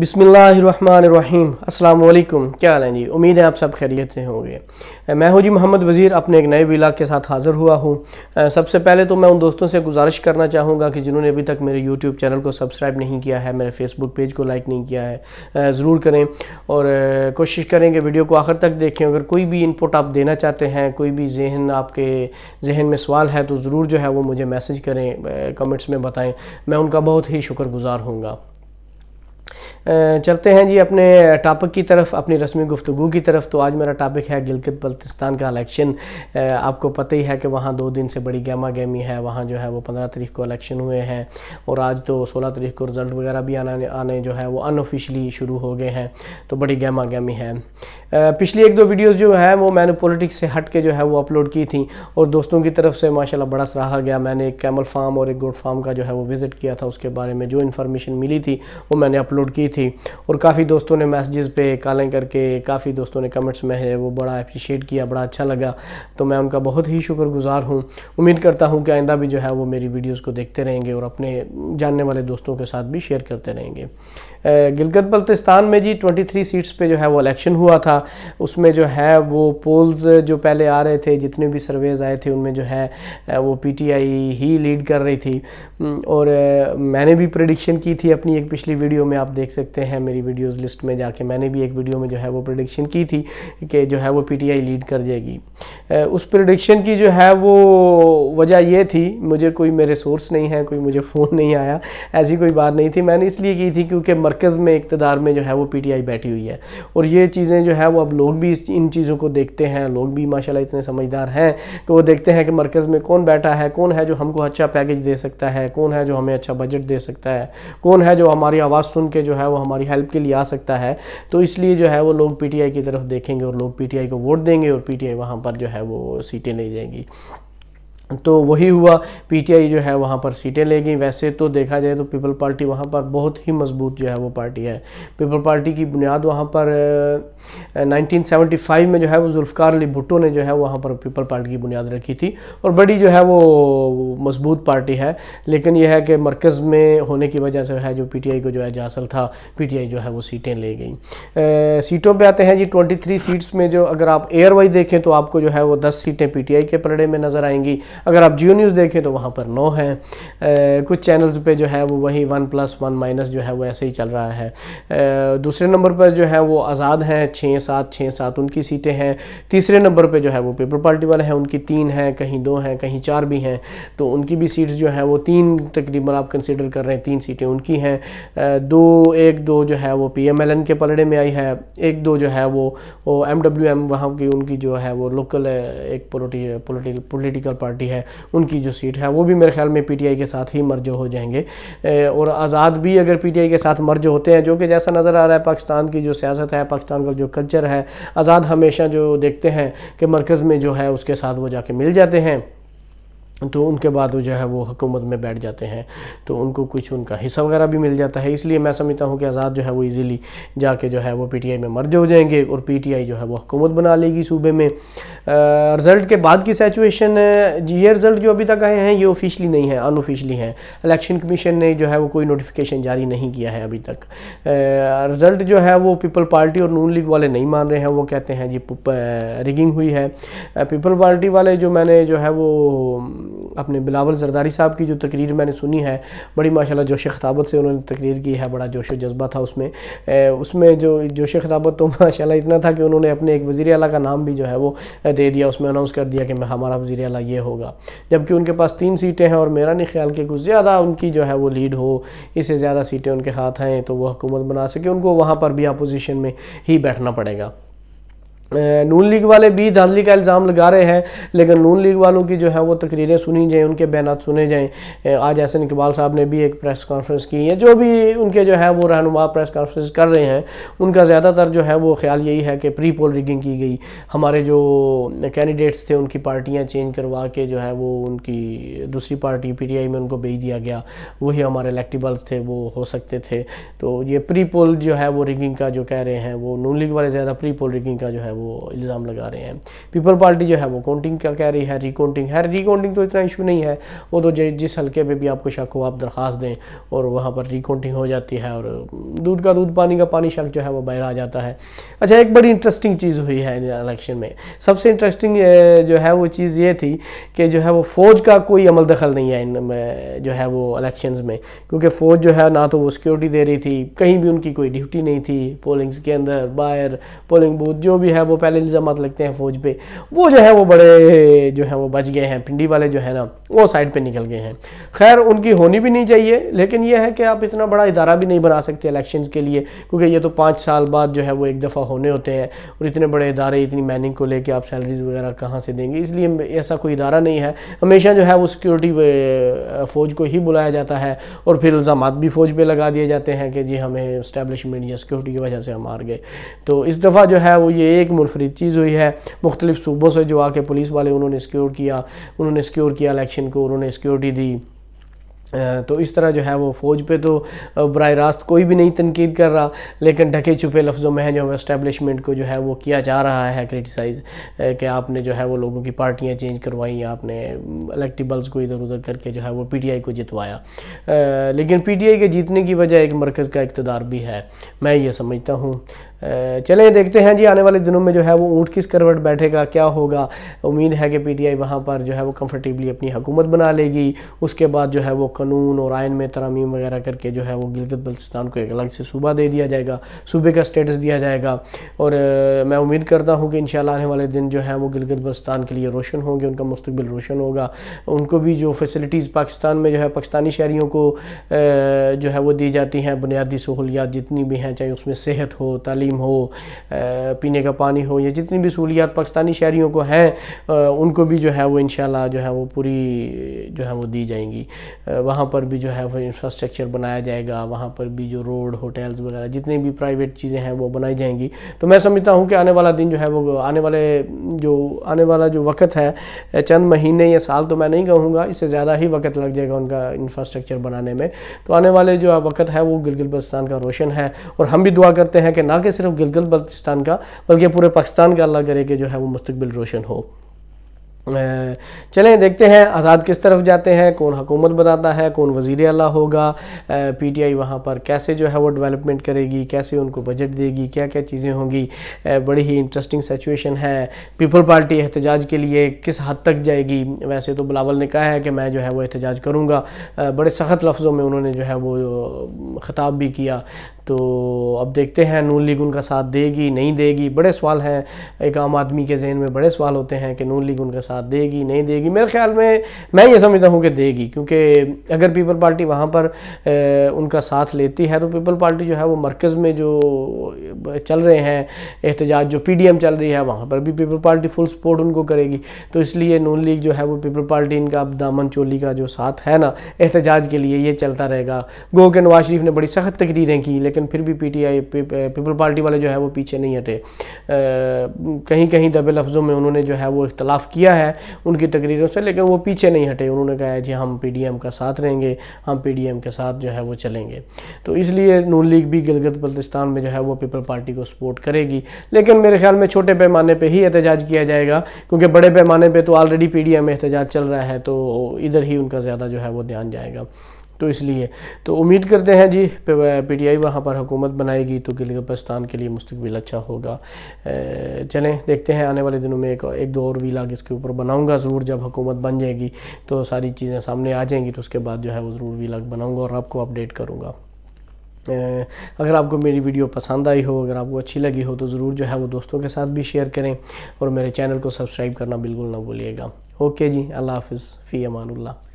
बिसमीम अल्लाम क्या हाल है जी उम्मीद है आप सब खैरियत से होंगे मैं हूँ जी मोहम्मद वज़ीर अपने एक नए विला के साथ हाज़िर हुआ हूँ सबसे पहले तो मैं उन दोस्तों से गुजारिश करना चाहूँगा कि जिन्होंने अभी तक मेरे यूट्यूब चैनल को सब्सक्राइब नहीं किया है मेरे फेसबुक पेज को लाइक नहीं किया है ज़रूर करें और कोशिश करें कि वीडियो को आखिर तक देखें अगर कोई भी इनपुट आप देना चाहते हैं कोई भी जहन आपके जहन में सवाल है तो ज़रूर जो है वो मुझे मैसेज करें कमेंट्स में बताएँ मैं उनका बहुत ही शुक्रगुजार हूँगा चलते हैं जी अपने टॉपिक की तरफ अपनी रस्मी गुफ्तु की तरफ तो आज मेरा टॉपिक है गिलगित बल्तिस्तान का इलेक्शन आपको पता ही है कि वहाँ दो दिन से बड़ी गेमा गहमी है वहाँ जो है वो पंद्रह तारीख को इलेक्शन हुए हैं और आज तो सोलह तारीख को रिज़ल्ट वगैरह भी आने आने जो है वो अनऑफिशली शुरू हो गए हैं तो बड़ी गेमा गहमी है पिछली एक दो वीडियोज़ जो है वो मैंने पॉलिटिक्स से हट के जो है वो अपलोड की थी और दोस्तों की तरफ से माशाला बड़ा सराहा गया मैंने एक कैमल फार्म और एक गोड फार्म का जो है वो विज़िट किया था उसके बारे में जो इन्फॉर्मेशन मिली थी वो मैंने अपलोड की थी और काफ़ी दोस्तों ने मैसेजेस पे कॉलें करके काफ़ी दोस्तों ने कमेंट्स में है वो बड़ा अप्रिशिएट किया बड़ा अच्छा लगा तो मैं उनका बहुत ही शुक्रगुजार हूँ उम्मीद करता हूँ कि आइंदा भी जो है वो मेरी वीडियोज़ को देखते रहेंगे और अपने जानने वाले दोस्तों के साथ भी शेयर करते रहेंगे गिलगत बल्तिस्तान में जी थ्री सीट्स पर जो है वो इलेक्शन हुआ था उसमें जो है वो पोल्स जो पहले आ रहे थे जितने भी सर्वेज आए थे उनमें जो है वो आई ही लीड कर रही थी और मैंने भी प्रडिक्शन की थी अपनी एक पिछली वीडियो में आप देख सकते सकते हैं मेरी वीडियोस लिस्ट में जाके मैंने भी एक वीडियो में जो है वो प्रडिक्शन की थी कि जो है वो पीटीआई लीड कर जाएगी उस प्रडिक्शन की जो है वो वजह ये थी मुझे कोई मेरे सोर्स नहीं है कोई मुझे फ़ोन नहीं आया ऐसी कोई बात नहीं थी मैंने इसलिए की थी क्योंकि मरकज़ में इकतदार में जो है वो पी बैठी हुई है और ये चीज़ें जो है वो अब लोग भी इन चीज़ों को देखते हैं लोग भी माशा इतने समझदार हैं कि वो देखते हैं कि मरकज़ में कौन बैठा है कौन है जो हमको अच्छा पैकेज दे सकता है कौन है जो हमें अच्छा बजट दे सकता है कौन है जो हमारी आवाज़ सुन के जो है है वो हमारी हेल्प के लिए आ सकता है तो इसलिए जो है वो लोग पीटीआई की तरफ देखेंगे और लोग पीटीआई को वोट देंगे और पीटीआई वहाँ पर जो है वो सीटें ले जाएंगी तो वही हुआ पीटीआई जो है वहाँ पर सीटें ले गई वैसे तो देखा जाए तो पीपल पार्टी वहाँ पर बहुत ही मजबूत जो है वो पार्टी है पीपल पार्टी की बुनियाद वहाँ पर 1975 में जो है वो जुल्फकार अली भुट्टो ने जो है वहाँ पर पीपल पार्टी की बुनियाद रखी थी और बड़ी जो है वो मजबूत पार्टी है लेकिन यह है कि मरकज़ में होने की वजह से है जो पी को जो है जासल था पी जो है वो सीटें ले गई सीटों पर आते हैं जी ट्वेंटी सीट्स में जो अगर आप एयर वाइज देखें तो आपको जो है वो दस सीटें पी के पलड़े में नज़र आएंगी अगर आप जियो न्यूज़ देखें तो वहाँ पर नौ है कुछ चैनल्स पे जो है वो वही वन प्लस वन माइनस जो है वो ऐसे ही चल रहा है दूसरे नंबर पर जो है वो आज़ाद हैं छः सात छः सात उनकी सीटें हैं तीसरे नंबर पर जो है वो पीपल पार्टी वाले हैं उनकी तीन हैं कहीं दो हैं कहीं चार भी हैं तो उनकी भी सीट्स जो है वो तीन तकरीबन आप कंसिडर कर रहे हैं तीन सीटें उनकी हैं दो एक दो जो है वो पी एम एल एन के पलड़े में आई है एक दो जो है वो एम डब्ल्यू एम वहाँ की उनकी जो है वो लोकल एक पोलिटिकल पार्टी पार्टी है उनकी जो सीट है वो भी मेरे ख्याल में पीटीआई के साथ ही मर्ज हो जाएंगे और आज़ाद भी अगर पीटीआई के साथ मर्ज होते हैं जो कि जैसा नज़र आ रहा है पाकिस्तान की जो सियासत है पाकिस्तान का जो कल्चर है आज़ाद हमेशा जो देखते हैं कि मरकज़ में जो है उसके साथ वो जाके मिल जाते हैं तो उनके बाद वो जो है वो हुकूमत में बैठ जाते हैं तो उनको कुछ उनका हिस्सा वगैरह भी मिल जाता है इसलिए मैं समझता हूँ कि आज़ाद जो है वो इजीली जाके जो है वो पीटीआई में मर्ज हो जाएंगे और पीटीआई जो है वो हुकूमत बना लेगी सूबे में आ, रिज़ल्ट के बाद की सिचुएशन ये रिज़ल्ट जो अभी तक आए हैं ये ऑफिशली नहीं है अनऑफिशली हैं इलेक्शन कमीशन ने जो है वो कोई नोटिफिकेशन जारी नहीं किया है अभी तक रिज़ल्ट जो है वो पीपल पार्टी और नून लीग वाले नहीं मान रहे हैं वो कहते हैं जी रिगिंग हुई है पीपल पार्टी वाले जो मैंने जो है वो अपने बिलावल जरदारी साहब की जो तकरीर मैंने सुनी है बड़ी माशाल्लाह जोश खिताबत से उन्होंने तकरीर की है बड़ा जोश जज्बा था उसमें ए, उसमें जो जोश खिताबत तो माशाल्लाह इतना था कि उन्होंने अपने एक वज़ी अला का नाम भी जो है वो दे दिया उसमें अनाउंस कर दिया कि मैं हमारा वज़ी अला ये होगा जबकि उनके पास तीन सीटें हैं और मेरा नहीं ख्याल कि कुछ ज़्यादा उनकी जो है वो लीड हो इससे ज़्यादा सीटें उनके हाथ हैं तो वो हुकूमत बना सके उनको वहाँ पर भी अपोजिशन में ही बैठना पड़ेगा नून लीग वाले भी धांधली का इल्ज़ाम लगा रहे हैं लेकिन नून लीग वालों की जो है वो तकरीरें सुनी जाएँ उनके बयान सुने जाएँ आज एहसन इकबाल साहब ने भी एक प्रेस कॉन्फ्रेंस की है जो भी उनके जो है वो रहनुमा प्रेस कॉन्फ्रेंस कर रहे हैं उनका ज़्यादातर जो है वो ख्याल यही है कि प्री पोल रिगिंग की गई हमारे जो कैंडिडेट्स थे उनकी पार्टियाँ चेंज करवा के जो है वो उनकी दूसरी पार्टी पी टी आई में उनको भेज दिया गया वही हमारे इलेक्टिबल्स थे वो हो सकते थे तो ये प्री पोल जो है वो रिगिंग का जो कह रहे हैं वो नून लीग वाले ज़्यादा प्री पोल रिगिंग का जो है वो इल्ज़ाम लगा रहे हैं पीपल पार्टी जो है वो काउंटिंग क्या कह रही है रिकाउंटिंग है रिकाउंटिंग तो इतना इशू नहीं है वो तो जिस हल्के पे भी आपको शक हो आप दरख्वास्त दें और वहाँ पर रिकाउंटिंग हो जाती है और दूध का दूध पानी का पानी शक जो है वो बाहर आ जाता है अच्छा एक बड़ी इंटरेस्टिंग चीज़ हुई है इलेक्शन में सबसे इंटरेस्टिंग जो है वो चीज़ ये थी कि जो है वो फ़ौज का कोई अमल दखल नहीं है इन जो है वो इलेक्शन में क्योंकि फ़ौज जो है ना तो वो सिक्योरिटी दे रही थी कहीं भी उनकी कोई ड्यूटी नहीं थी पोलिंग्स के अंदर बाहर पोलिंग बूथ जो भी है वो पहले इल्ज़ाम लगते हैं फ़ौज पे वो जो है वो बड़े जो है वो बच गए हैं पिंडी वाले जो है ना वो साइड पे निकल गए हैं खैर उनकी होनी भी नहीं चाहिए लेकिन ये है कि आप इतना बड़ा इदारा भी नहीं बना सकते इलेक्शन के लिए क्योंकि ये तो पाँच साल बाद जो है वो एक दफ़ा होने होते हैं और इतने बड़े इदारे इतनी मैनिंग को लेकर आप सैलरीज वगैरह कहाँ से देंगे इसलिए ऐसा कोई इदारा नहीं है हमेशा जो है वो सिक्योरिटी फ़ौज को ही बुलाया जाता है और फिर इल्ज़ाम भी फ़ौज पर लगा दिए जाते हैं कि जी हमें इस्टेबलिशमेंट या सिक्योरिटी की वजह से हम हार गए तो इस दफ़ा जो है वो ये एक मुनफरद चीज़ हुई है मुख्तलिफ सूबों से जो आके पुलिस वाले उन्होंने सिक्योर किया उन्होंने सिक्योर किया इलेक्शन को उन्होंने सिक्योरिटी दी तो इस तरह जो है वो फ़ौज पे तो बर रास्त कोई भी नहीं तनकीद कर रहा लेकिन ढके छुपे लफ्ज़ों में जो है इस्टेबलिशमेंट को जो है वो किया जा रहा है क्रिटिसाइज़ कि आपने जो है वो लोगों की पार्टियाँ चेंज करवाई आपने इलेक्टिबल्स को इधर उधर करके जो है वो पी टी आई को जितवाया लेकिन पी टी आई के जीतने की वजह एक मरकज़ का इकतदार भी है मैं ये समझता हूँ चलें देखते हैं जी आने वाले दिनों में जो है वो ऊँट किस करवट बैठेगा क्या होगा उम्मीद है कि पीटीआई वहाँ पर जो है वो कंफर्टेबली अपनी हुकूमत बना लेगी उसके बाद जो है वो कानून और आयन में तरामीम वगैरह करके जो है वो गिलगित बल्तिस्तान को एक अलग से सूबा दे दिया जाएगा सूबे का स्टेटस दिया जाएगा और मैं उम्मीद करता हूँ कि इन आने वाले दिन जो है वो गिलगित बल्तिस्तान के लिए रोशन होंगे उनका मुस्तबिल रोशन होगा उनको भी जो फैसिलिटीज़ पाकिस्तान में जो है पाकिस्तानी शहरीों को जो है वो दी जाती हैं बुनियादी सहूलियात जितनी भी हैं चाहे उसमें सेहत हो तालीम तालीम हो पीने का पानी हो या जितनी भी सहूलियात पाकिस्तानी शहरीों को हैं उनको भी जो है वो इन जो है वो पूरी जो है वो दी जाएंगी वहाँ पर भी जो है वो इंफ्रास्ट्रक्चर बनाया जाएगा वहाँ पर भी जो रोड होटल्स वगैरह जितनी भी प्राइवेट चीज़ें हैं वो बनाई जाएंगी तो मैं समझता हूँ कि आने वाला दिन जो है वो आने वाले जो आने वाला जो वक्त है चंद महीने या साल तो मैं नहीं कहूँगा इससे ज़्यादा ही वक्त लग जाएगा उनका इंफ्रास्ट्रक्चर बनाने में तो आने वाले जो वक्त है वो गिलगिल बस्तान का रोशन है और हम भी दुआ करते हैं कि ना कि सिर्फ गिलगल बल्तिस्तान का बल्कि पूरे पाकिस्तान का अल्लाह करे कि जो है वो मुस्तबिल रोशन हो चलें देखते हैं आज़ाद किस तरफ जाते हैं कौन हुकूमत बनाता है कौन वजीर अला होगा पी टी आई वहाँ पर कैसे जो है वो डेवलपमेंट करेगी कैसे उनको बजट देगी क्या क्या चीज़ें होंगी बड़ी ही इंटरेस्टिंग सिचुएशन है पीपल पार्टी एहतजाज के लिए किस हद तक जाएगी वैसे तो बिलावल ने कहा है कि मैं जो है वो एहतजाज करूँगा बड़े सख्त लफ्ज़ों में उन्होंने जो है वो ख़ताब भी किया तो अब देखते हैं नून लीग उनका साथ देगी नहीं देगी बड़े सवाल हैं एक आम आदमी के जहन में बड़े सवाल होते हैं कि नून लीग उनका साथ साथ देगी नहीं देगी मेरे ख्याल में मैं ये समझता हूँ कि देगी क्योंकि अगर पीपल पार्टी वहाँ पर आ, उनका साथ लेती है तो पीपल पार्टी जो है वो मरकज़ में जो चल रहे हैं एहतजाज जो पी चल रही है वहाँ पर भी पीपल पार्टी फुल सपोर्ट उनको करेगी तो इसलिए नून लीग जो है वो पीपल पार्टी इनका अब दामन चोली का जो साथ है ना एहतजाज के लिए ये चलता रहेगा गो के नवाज शरीफ ने बड़ी सख्त तकरीरें की लेकिन फिर भी P T I Peoples Party वाले जो है वो पीछे नहीं हटे कहीं कहीं दबे लफ्ज़ों में उन्होंने जो है वो इख्तलाफ किया है है उनकी तकरीरों से लेकिन वो पीछे नहीं हटे उन्होंने कहा है जी हम पी का साथ रहेंगे हम पी के साथ जो है वो चलेंगे तो इसलिए नून लीग भी गिलगित बल्तिस्तान में जो है वो पीपल पार्टी को सपोर्ट करेगी लेकिन मेरे ख्याल में छोटे पैमाने पर ही एहतजाज किया जाएगा क्योंकि बड़े पैमाने पर तो ऑलरेडी पी में एहतजाज चल रहा है तो इधर ही उनका ज़्यादा जो है वो ध्यान जाएगा तो इसलिए तो उम्मीद करते हैं जी पी टी आई वहाँ पर हुकूमत बनाएगी तो गिलगिस्तान के लिए मुस्तबिल अच्छा होगा चलें देखते हैं आने वाले दिनों में एक एक दो और वीलाग इसके ऊपर बनाऊँगा ज़रूर जब हुकूमत बन जाएगी तो सारी चीज़ें सामने आ जाएंगी तो उसके बाद जो है वो ज़रूर वीलाग बनाऊँगा और आपको अपडेट करूँगा अगर आपको मेरी वीडियो पसंद आई हो अगर आपको अच्छी लगी हो तो ज़रूर जो है वो दोस्तों के साथ भी शेयर करें और मेरे चैनल को सब्सक्राइब करना बिल्कुल ना भूलिएगा ओके जी अल्लाह हाफिज़ फ़ी अमानुल्ला